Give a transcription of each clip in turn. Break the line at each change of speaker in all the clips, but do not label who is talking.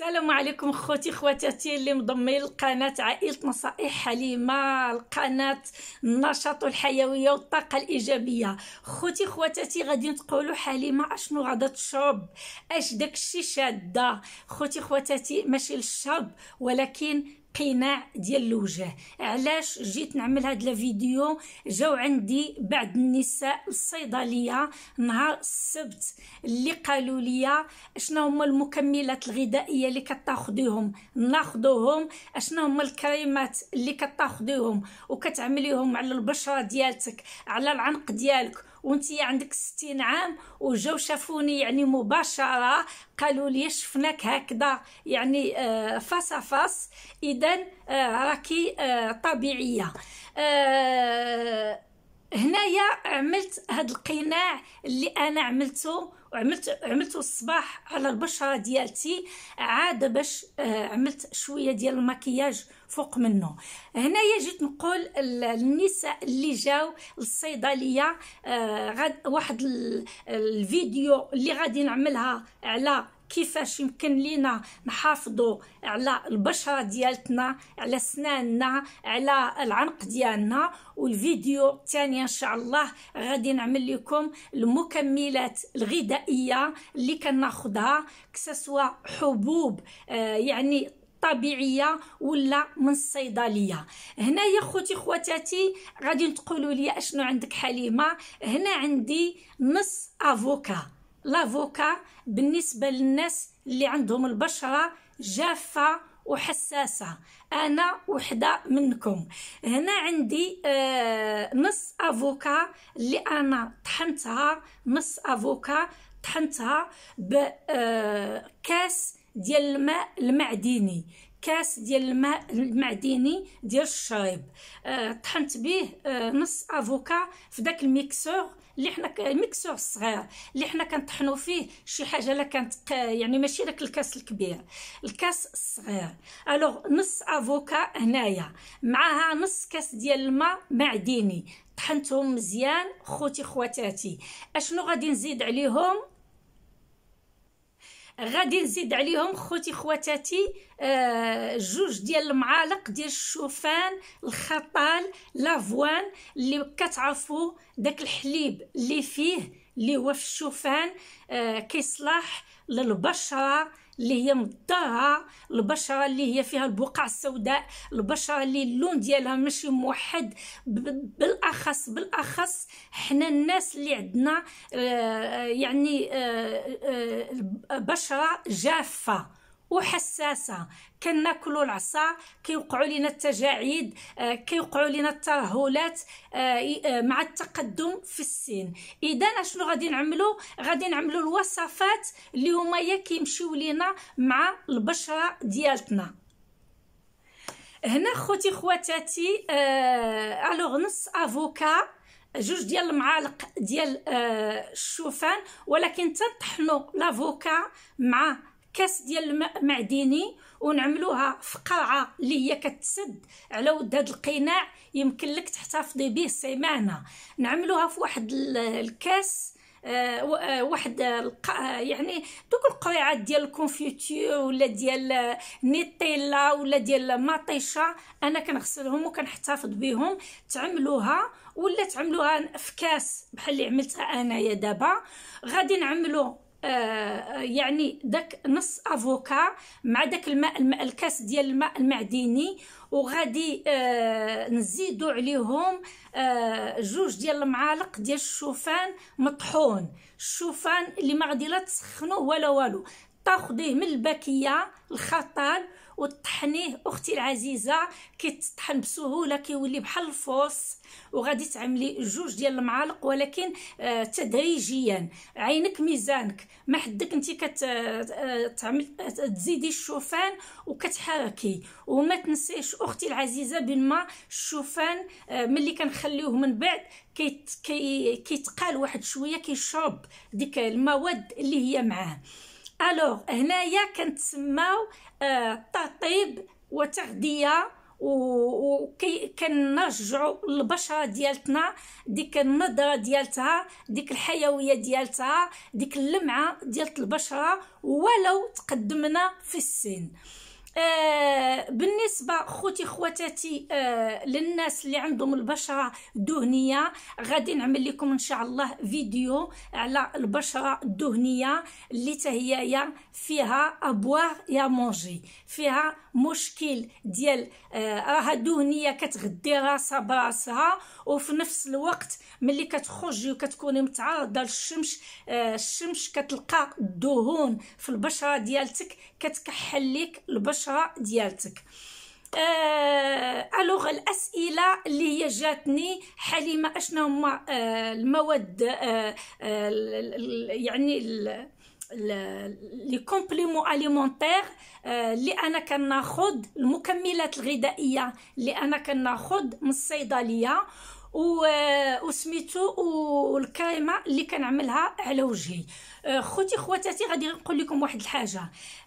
السلام عليكم خوتي خواتاتي اللي مضمين لقناة عائلة نصائح حليمة القناة النشاط الحيوية والطاقة الإيجابية خوتي خواتاتي غادي تقولوا حليمة اشنو غادا تشرب اش داكشي شادة خوتي خواتاتي ماشي للشرب ولكن قناع ديال الوجه علاش جيت نعمل هاد الفيديو جاو عندي بعد النساء الصيدليه نهار السبت اللي قالوا لي اشنا هما المكملات الغذائيه اللي كتاخديهم ناخدوهم اشنا هما الكريمات اللي كتاخديهم وكتعمليهم على البشره ديالتك على العنق ديالك وانت عندك 60 عام وجاو شافوني يعني مباشره قالوا لي شفناك هكذا يعني فاس فاس اذا راكي آه، طبيعيه آه، هنايا عملت هاد القناع اللي انا عملته وعملت عملته الصباح على البشره ديالتي عاد باش آه، عملت شويه ديال المكياج فوق منه هنايا جيت نقول النساء اللي جاو للصيدليه آه واحد الفيديو اللي غادي نعملها على كيفاش يمكن لينا نحافظوا على البشرة ديالتنا على سناننا على العنق ديالنا والفيديو الثاني ان شاء الله غادي نعمل لكم المكملات الغذائية اللي كناخدها كسسوا حبوب آه يعني الطبيعيه ولا من الصيدليه هنايا خوتي خواتاتي غادي تقولوا لي اشنو عندك حليمه هنا عندي نص افوكا لافوكا بالنسبه للناس اللي عندهم البشره جافه وحساسه انا وحده منكم هنا عندي آه نص افوكا اللي انا طحنتها نص افوكا طحنتها بكاس آه ديال الماء المعدني كاس ديال الماء المعدني ديال الشايب آه طحنت به آه نص افوكا في داك الميكسور اللي حنا الميكسور الصغير اللي حنا كنطحنوا فيه شي حاجه لا كانت يعني ماشي داك الكاس الكبير الكاس الصغير الوغ نص افوكا هنايا معاها نص كاس ديال الماء معدني طحنتهم مزيان خوتي خواتاتي اشنو غادي نزيد عليهم غادي نزيد عليهم خوتي خواتاتي آه جوج ديال المعالق ديال الشوفان الخطال لافوان اللي كتعرفوا داك الحليب اللي فيه اللي هو في الشوفان آه، كيصلح للبشره اللي هي مضطره البشره اللي هي فيها البقع السوداء البشره اللي اللون ديالها ماشي موحد بالاخص بالاخص حنا الناس اللي عندنا آه، يعني آه، بشره جافه وحساسه كناكلوا العصا كيوقعوا لنا التجاعيد آه، كيوقعوا لنا الترهلات آه، آه، مع التقدم في السن اذا اشنو غادي نعملوا غادي نعملوا الوصفات اللي هما يا كيمشيو لينا مع البشره ديالتنا هنا خوتي خواتاتي الوغ نص افوكا جوج ديال المعالق ديال الشوفان ولكن تطحنوا لافوكا مع كاس ديال الماء معدني ونعملوها في قرعه اللي هي كتسد على ود هذا القناع يمكن لك تحتفظي به سيمانه نعملوها في واحد الكاس آه، آه، واحد آه، يعني دوك القريعات ديال الكونفيتور ولا ديال نيتيلا ولا ديال مطيشه انا كنغسلهم وكنحتفظ بهم تعملوها ولا تعملوها في كاس بحال اللي عملتها انايا دابا غادي نعملو يعني داك نص افوكا مع داك الماء الكاس ديال الماء المعدني وغادي آه، نزيدو عليهم آه، جوج ديال المعالق ديال الشوفان مطحون الشوفان اللي ما غادي لا تسخنوه ولا والو تاخديه من الباكيه الخطال وطحنيه اختي العزيزه كيتطحن بسهوله كيولي بحال الفوص وغادي تعملي جوج ديال المعالق ولكن آه تدريجيا عينك ميزانك ما حدك انت كتعمل آه، آه، آه، تزيدي الشوفان وكتحركي وما تنسيش اختي العزيزه بما الشوفان آه ملي كنخليوه من بعد كيت كيتقال واحد شويه كيشرب ديك المواد اللي هي معاه الوغ هنايا كنتسماو آه، تطيب وتغذيه كنرجعوا البشره ديالتنا ديك النضره ديالتها ديك الحيويه ديالتها ديك اللمعه ديال البشره ولو تقدمنا في السن آه بالنسبه خوتي خواتاتي آه للناس اللي عندهم البشره الدهنية غادي نعمل لكم ان شاء الله فيديو على البشره الدهنيه اللي تهيايا فيها ابواغ يا مونجي فيها مشكل ديال آه، راها دهنيه كتغدي راسها براسها وفي نفس الوقت ملي كتخرجي وكتكوني متعرضه للشمس آه، الشمس كتلقى الدهون في البشره ديالتك كتكحل لك البشره ديالتك آه، الوغ الاسئله اللي هي جاتني حليمه اشنو هما آه المواد آه يعني لي كومبليمون اليمونتير اللي انا كناخذ المكملات الغذائيه اللي انا كناخذ من الصيدليه و... وسميتو والكريمه اللي كنعملها على وجهي آه، خوتي خواتاتي غادي نقول لكم واحد الحاجه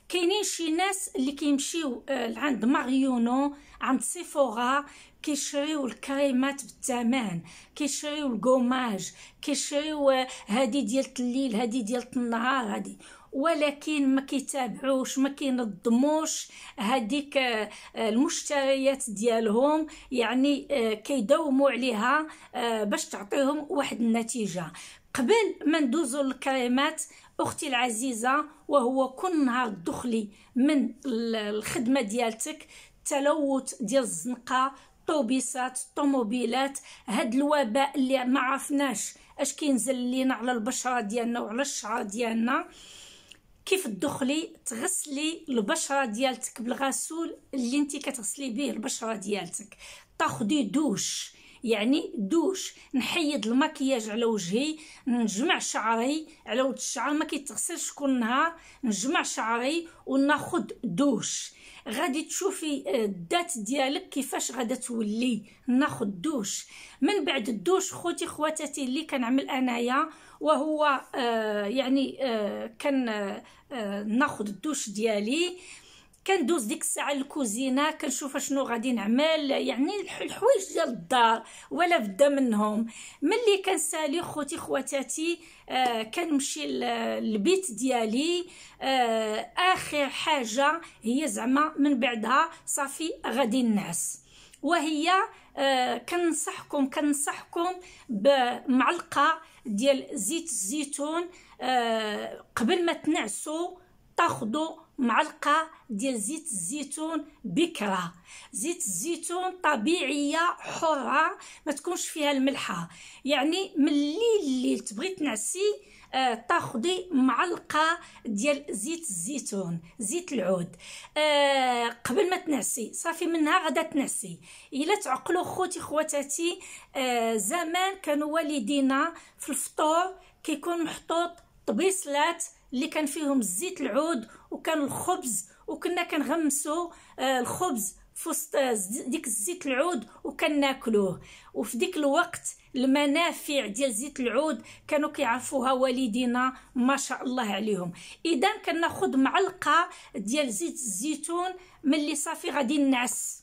كاينين شي ناس اللي كيمشيو آه، لعند ماريونو عند سيفورا كيشريو الكريمات بالثمن كيشريو الكوماج كيشريو آه، هادي ديال الليل هادي ديال النهار هادي ولكن ما كيتابعوش ما كينظموش هذيك آه، المشتريات ديالهم يعني آه، كيداوموا عليها آه، باش تعطيهم واحد النتيجه قبل ما ندوزو للكريمات اختي العزيزه وهو كل نهار دخلي من الخدمه ديالتك التلوث ديال الزنقه طوبيسات الطوموبيلات هاد الوباء اللي ما عرفناش اش كينزل لينا على البشره ديالنا وعلى الشعر ديالنا كيف تدخلي تغسلي البشره ديالتك بالغسول اللي انت كتغسلي به البشره ديالتك تاخدي دوش يعني دوش نحيد المكياج على وجهي نجمع شعري على ود الشعر ما كيتغسلش كل نهار نجمع شعري وناخد دوش غادي تشوفي آه، الذات ديالك كيفاش غادا تولي ناخذ دوش من بعد الدوش خوتي خواتاتي اللي كنعمل انايا وهو آه يعني آه كن آه, آه، ناخذ الدوش ديالي كندوز ديك الساعه للكوزينه كنشوف شنو غادي نعمل يعني الحوايج ديال الدار ولا بدا منهم ملي كنسالي خوتي خواتاتي آه كنمشي للبيت ديالي آه اخر حاجه هي زعما من بعدها صافي غادي نعس وهي آه كنصحكم كنصحكم بمعلقه ديال زيت الزيتون آه قبل ما تنعسوا تاخذوا معلقه ديال زيت الزيتون بكره زيت الزيتون طبيعيه حره ما تكونش فيها الملحه يعني من الليل اللي تبغي تنعسي آه تاخذي معلقه ديال زيت الزيتون زيت العود آه قبل ما تنعسي صافي منها غدا تنعسي الا تعقلوا خوتي خواتاتي آه زمان كانوا والدينا في الفطور كيكون محطوط طبيصلات اللي كان فيهم زيت العود وكان الخبز وكنا كنغمسوا آه، الخبز في وسط آه، ديك الزيت العود وكناكلوه وفي ديك الوقت المنافع ديال زيت العود كانوا كيعرفوها والدينا ما شاء الله عليهم اذا كناخذ معلقه ديال زيت الزيتون ملي صافي غادي نعس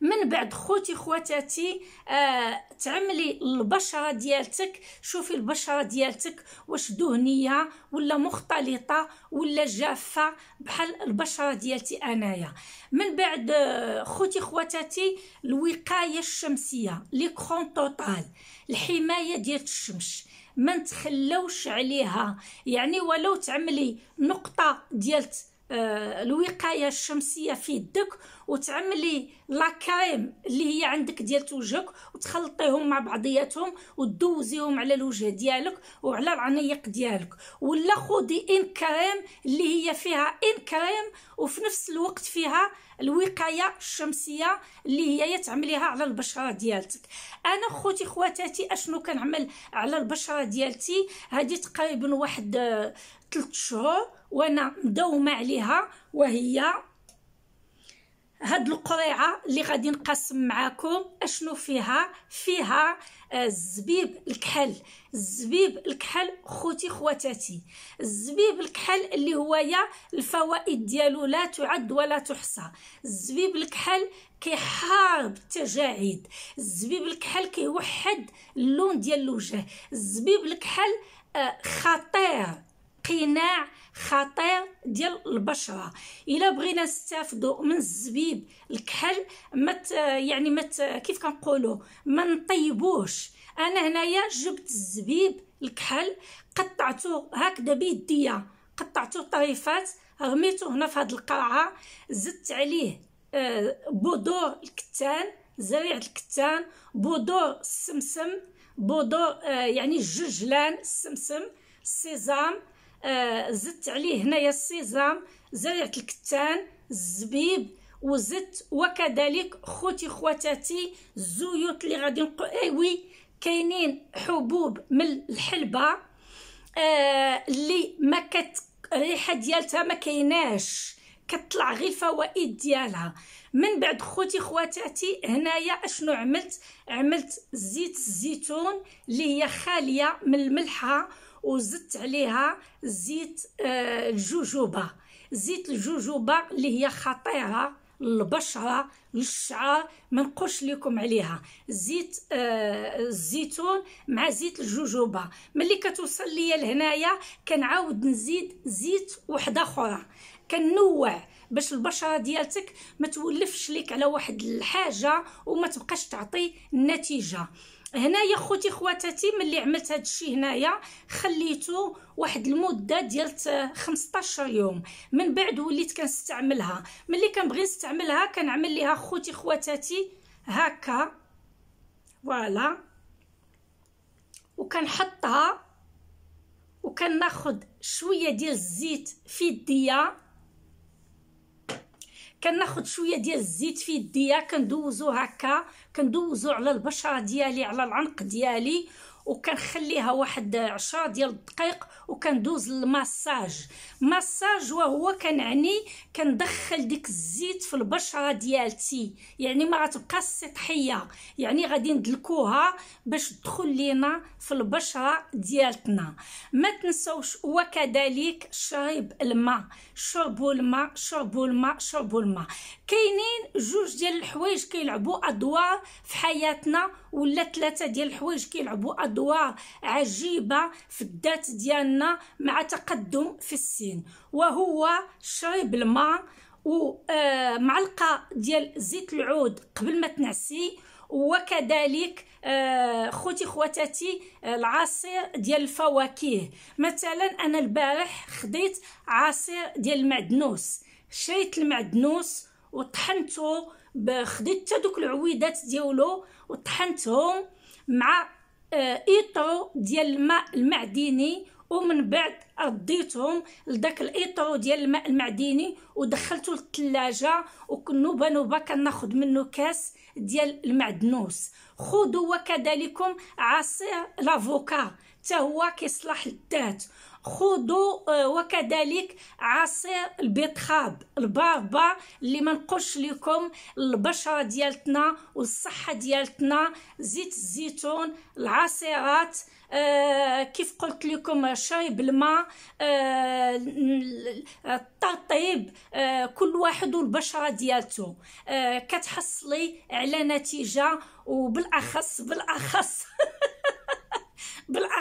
من بعد خوتي خواتاتي آه تعملي البشره ديالتك شوفي البشره ديالتك واش دهنيه ولا مختلطه ولا جافه بحال البشره ديالتي انايا من بعد آه، خوتي خواتاتي الوقايه الشمسيه ليكخون طوطال توتال الحمايه ديال الشمس ما نتخلوش عليها يعني ولو تعملي نقطه ديالت آه، الوقايه الشمسيه في يدك وتعملي لاكريم اللي هي عندك ديال وجهك وتخلطيهم مع بعضياتهم ودوزيهم على الوجه ديالك وعلى العنيق ديالك ولا خدي ان كريم اللي هي فيها ان كريم وفي نفس الوقت فيها الوقايه الشمسيه اللي هي تعمليها على البشره ديالتك انا خوتي خواتاتي اشنو كنعمل على البشره ديالتي هذه تقريبا واحد 3 آه، شهور وانا مداومه عليها وهي هاد القريعه اللي غادي نقسم معاكم اشنو فيها فيها الزبيب آه، الكحل الزبيب الكحل خوتي خواتاتي الزبيب الكحل اللي هو يا الفوائد ديالو لا تعد ولا تحصى الزبيب الكحل كيحارب التجاعيد الزبيب الكحل كيوحد اللون ديال الوجه الزبيب الكحل آه، خطير قناع خطير ديال البشره الا بغينا نستافدوا من الزبيب الكحل ما يعني ما كيف كنقولوا ما نطيبوش انا هنايا جبت الزبيب الكحل قطعته هكذا بيديا قطعته طريفات رميته هنا في هذه القرعه زدت عليه آه، بودور الكتان زريعه الكتان بودور السمسم بودور آه، يعني الجرجلان السمسم السيزام آه، زدت عليه هنايا السيزام زريعه الكتان الزبيب وزدت وكذلك خوتي خواتاتي الزيوت اللي غادي نقول ايوي كاينين حبوب من الحلبه آه، اللي ما كت الريحه ديالتها ما كايناش كتطلع غير الفوائد ديالها من بعد خوتي خواتاتي هنايا اشنو عملت عملت زيت الزيتون اللي هي خاليه من الملحه وزدت عليها زيت آه، الجوجوبا زيت الجوجوبا اللي هي خطيره للبشره للشعر ما نقولش لكم عليها زيت آه، الزيتون مع زيت الجوجوبا ملي كتوصل ليا لهنايا كنعاود نزيد زيت وحده اخرى كنوع باش البشره ديالتك ما تولفش ليك على واحد الحاجه وما تبقاش تعطي النتيجه هنايا خوتي خواتاتي ملي عملت هذا الشيء هنايا خليته واحد المده ديال 15 يوم من بعد وليت كنستعملها ملي كنبغي نستعملها كنعمل ليها خوتي خواتاتي هكا فوالا وكنحطها وكناخذ شويه ديال الزيت في يديا كناخد شويه ديال الزيت في يديا كندوزو هكا كندوزو على البشره ديالي على العنق ديالي وكنخليها واحد عشرة ديال الدقائق وكندوز للماساج ماساج وهو كنعني كندخل ديك الزيت في البشره ديالتي يعني ما غتبقى سطحيه يعني غادي ندلكوها باش تدخل لينا في البشره ديالتنا ما تنساوش وكذلك شرب الماء شربوا الماء شربوا الماء شربوا الماء كاينين جوج ديال الحوايج كيلعبوا ادوار في حياتنا ولا ثلاثه ديال الحوايج كيلعبوا ادوار عجيبه في الذات ديالنا مع تقدم في السن وهو شرب الماء ومعلقه آه، ديال زيت العود قبل ما تنعسي وكذلك آه، خوتي خواتاتي آه، العصير ديال الفواكه مثلا انا البارح خديت عصير ديال المعدنوس شريت المعدنوس وطحنته خديت حتى دوك العويدات ديالو وطحنتهم مع آه، ايطرو ديال الماء المعدني ومن بعد رديتهم لداك الايطرو ديال الماء المعدني ودخلته للثلاجه وكنوبه نوبه كناخذ منه كاس ديال المعدنوس خذوا وكذلكم عصير لافوكا حتى هو كيصلح للذات خذوا آه، وكذلك عصير البيتخاب البابا اللي ما نقولش لكم البشره ديالتنا والصحه ديالتنا زيت الزيتون العصيرات آه، كيف قلت لكم شرب الماء آه، الترطيب كل واحد والبشره ديالته كتحصلي على نتيجه وبالاخص بالاخص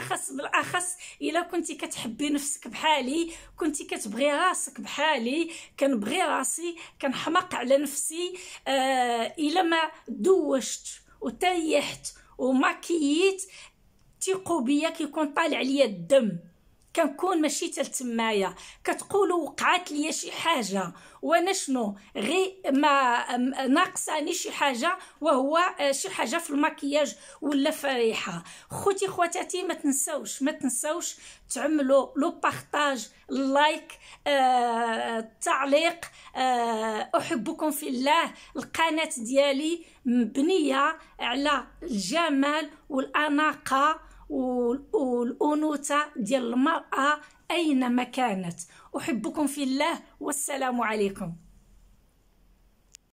بالاخص بالاخص الا كنتي كتحبي نفسك بحالي كنتي كتبغي راسك بحالي كنبغي راسي كنحماق على نفسي آه الا ما دوشت وتيحت وماكييت تيقوا بيا كيكون طالع ليا الدم كنكون ماشي تال تمايا كتقولوا وقعت لي شي حاجه وانا شنو غير ما ناقصاني شي حاجه وهو شي حاجه في المكياج ولا في الريحه خوتي خواتاتي ما تنساوش ما تنساوش تعملوا لو بارطاج اللايك آه، التعليق آه، احبكم في الله القناه ديالي مبنيه على الجمال والاناقه والأنوثة ديال المرأة أينما كانت أحبكم في الله والسلام عليكم